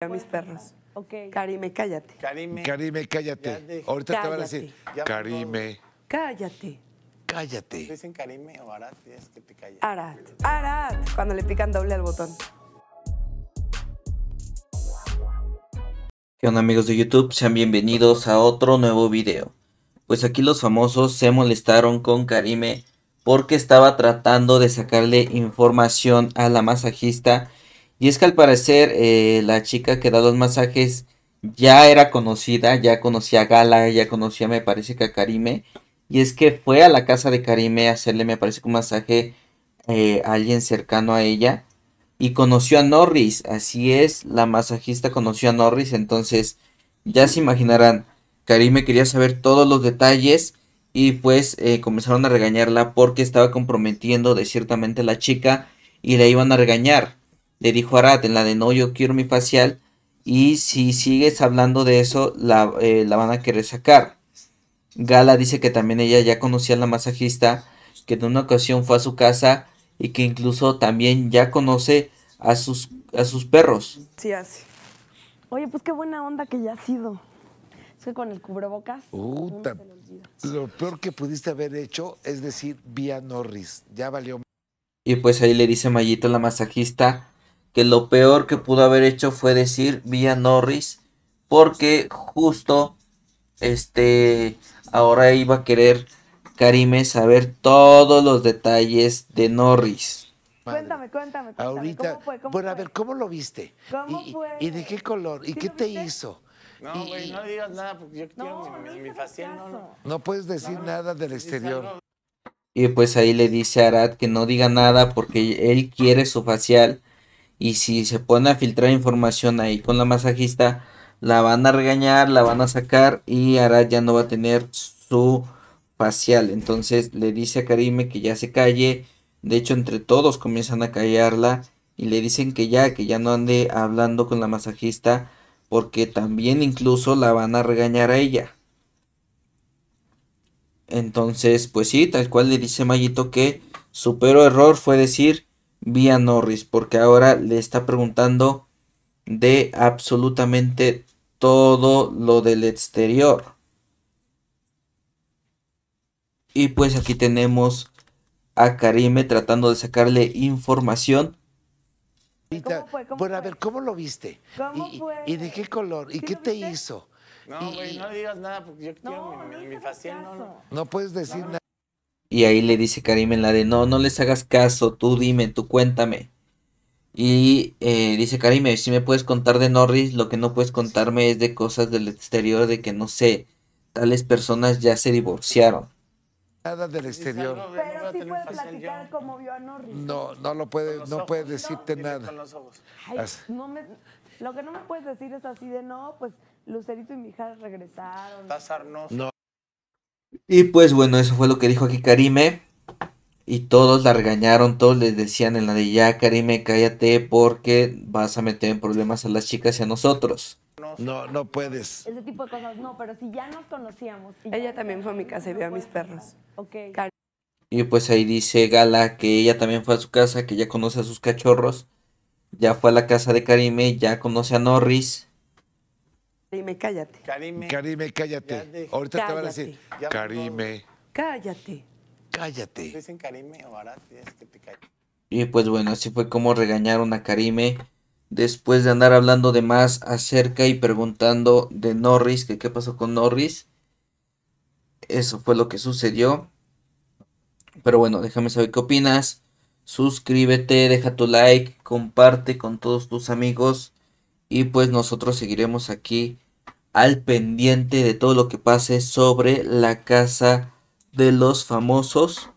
a mis perros. Okay. Karime, cállate. Karime. Karime, cállate. Ahorita te van a decir, Karime. Cállate. Cállate. ¿Dicen Karime o Arat? Arat. Arat. Cuando le pican doble al botón. ¿Qué onda amigos de YouTube? Sean bienvenidos a otro nuevo video. Pues aquí los famosos se molestaron con Karime porque estaba tratando de sacarle información a la masajista y es que al parecer eh, la chica que da los masajes ya era conocida, ya conocía a Gala, ya conocía me parece que a Karime. Y es que fue a la casa de Karime a hacerle me parece que un masaje eh, a alguien cercano a ella. Y conoció a Norris, así es, la masajista conoció a Norris, entonces ya se imaginarán, Karime quería saber todos los detalles y pues eh, comenzaron a regañarla porque estaba comprometiendo de ciertamente la chica y le iban a regañar le dijo Arad en la de no, yo quiero mi facial y si sigues hablando de eso la, eh, la van a querer sacar. Gala dice que también ella ya conocía a la masajista, que en una ocasión fue a su casa y que incluso también ya conoce a sus, a sus perros. Sí, así. Oye, pues qué buena onda que ya ha sido. Es con el cubrebocas. lo peor que pudiste haber hecho es decir, vía Norris. Ya valió. Y pues ahí le dice Mayito la masajista que lo peor que pudo haber hecho fue decir Villa Norris, porque justo este ahora iba a querer Karime saber todos los detalles de Norris. Cuéntame, cuéntame, Ahorita, bueno, a ver, ¿cómo lo viste? ¿Cómo ¿Y, fue? ¿Y, de qué color? ¿Y qué te hizo? No, güey, no digas nada porque yo puedes decir nada del exterior. Y pues ahí le dice a Arad que no diga nada porque él quiere su facial y si se pone a filtrar información ahí con la masajista, la van a regañar, la van a sacar y Arad ya no va a tener su facial. Entonces le dice a Karime que ya se calle. De hecho, entre todos comienzan a callarla y le dicen que ya, que ya no ande hablando con la masajista porque también incluso la van a regañar a ella. Entonces, pues sí, tal cual le dice Mayito que su peor error fue decir vía Norris, porque ahora le está preguntando de absolutamente todo lo del exterior. Y pues aquí tenemos a Karime tratando de sacarle información. bueno, a ver, ¿cómo lo viste? ¿Y, de qué color? ¿Y qué te hizo? No, güey, no digas nada porque yo no, puedes decir nada. Y ahí le dice Karim en la de, no, no les hagas caso, tú dime, tú cuéntame. Y eh, dice Karim, eh, si me puedes contar de Norris, lo que no puedes contarme es de cosas del exterior, de que no sé, tales personas ya se divorciaron. Nada del exterior. Pero sí platicar cómo vio a Norris. No, no lo puede, no puede decirte nada. no me, lo que no me puedes decir es así de, no, pues Lucerito y mi hija regresaron. Pasarnos. No. Y pues bueno, eso fue lo que dijo aquí Karime. Y todos la regañaron, todos les decían en la de ya, Karime, cállate porque vas a meter en problemas a las chicas y a nosotros. No, no puedes. Ese tipo de cosas, no, pero si ya nos conocíamos. ella también fue a mi casa y vio a mis pues, perros. Ok. Y pues ahí dice Gala que ella también fue a su casa, que ya conoce a sus cachorros. Ya fue a la casa de Karime, ya conoce a Norris. Karime, cállate. Karime. cállate. Ahorita te a decir, Cállate. Cállate. Y pues bueno, así fue como regañaron a Karime después de andar hablando de más acerca y preguntando de Norris, que qué pasó con Norris. Eso fue lo que sucedió. Pero bueno, déjame saber qué opinas. Suscríbete, deja tu like, comparte con todos tus amigos. Y pues nosotros seguiremos aquí al pendiente de todo lo que pase sobre la casa de los famosos.